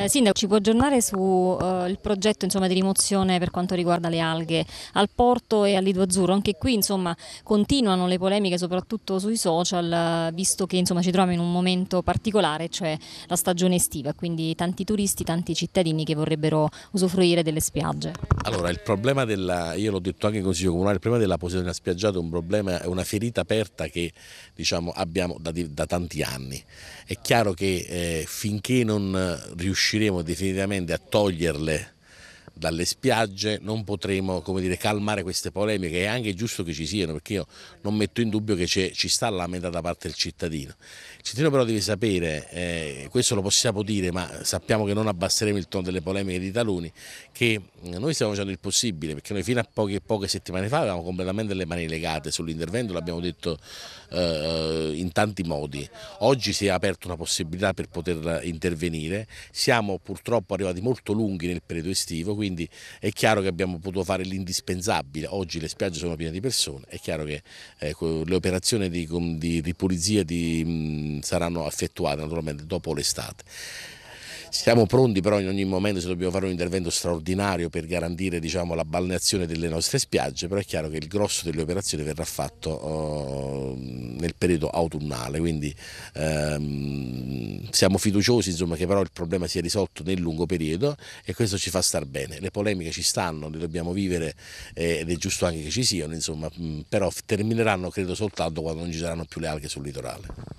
Eh, Sindaco, ci può aggiornare sul eh, progetto insomma, di rimozione per quanto riguarda le alghe al porto e all'Ido Azzurro? Anche qui insomma, continuano le polemiche soprattutto sui social, eh, visto che insomma, ci troviamo in un momento particolare, cioè la stagione estiva, quindi tanti turisti, tanti cittadini che vorrebbero usufruire delle spiagge. Allora, il problema della, io l'ho detto anche in Consiglio Comunale, il problema della posizione della spiaggia è un problema, è una ferita aperta che diciamo, abbiamo da, da, tanti anni. È chiaro che eh, finché non riusciamo riusciremo definitivamente a toglierle dalle spiagge non potremo dire, calmare queste polemiche, è anche giusto che ci siano perché io non metto in dubbio che ci sta la metà da parte del cittadino. Il cittadino però deve sapere, eh, questo lo possiamo dire ma sappiamo che non abbasseremo il tono delle polemiche di taluni, che eh, noi stiamo facendo il possibile perché noi fino a poche, poche settimane fa avevamo completamente le mani legate sull'intervento, l'abbiamo detto eh, in tanti modi. Oggi si è aperta una possibilità per poter intervenire, siamo purtroppo arrivati molto lunghi nel periodo estivo, quindi quindi è chiaro che abbiamo potuto fare l'indispensabile. Oggi le spiagge sono piene di persone, è chiaro che ecco, le operazioni di, di, di pulizia di, mh, saranno effettuate naturalmente dopo l'estate. Siamo pronti però in ogni momento se dobbiamo fare un intervento straordinario per garantire diciamo, la balneazione delle nostre spiagge, però è chiaro che il grosso delle operazioni verrà fatto oh, nel periodo autunnale, quindi ehm, siamo fiduciosi insomma, che però il problema sia risolto nel lungo periodo e questo ci fa star bene. Le polemiche ci stanno, le dobbiamo vivere eh, ed è giusto anche che ci siano, insomma, mh, però termineranno credo soltanto quando non ci saranno più le alghe sul litorale.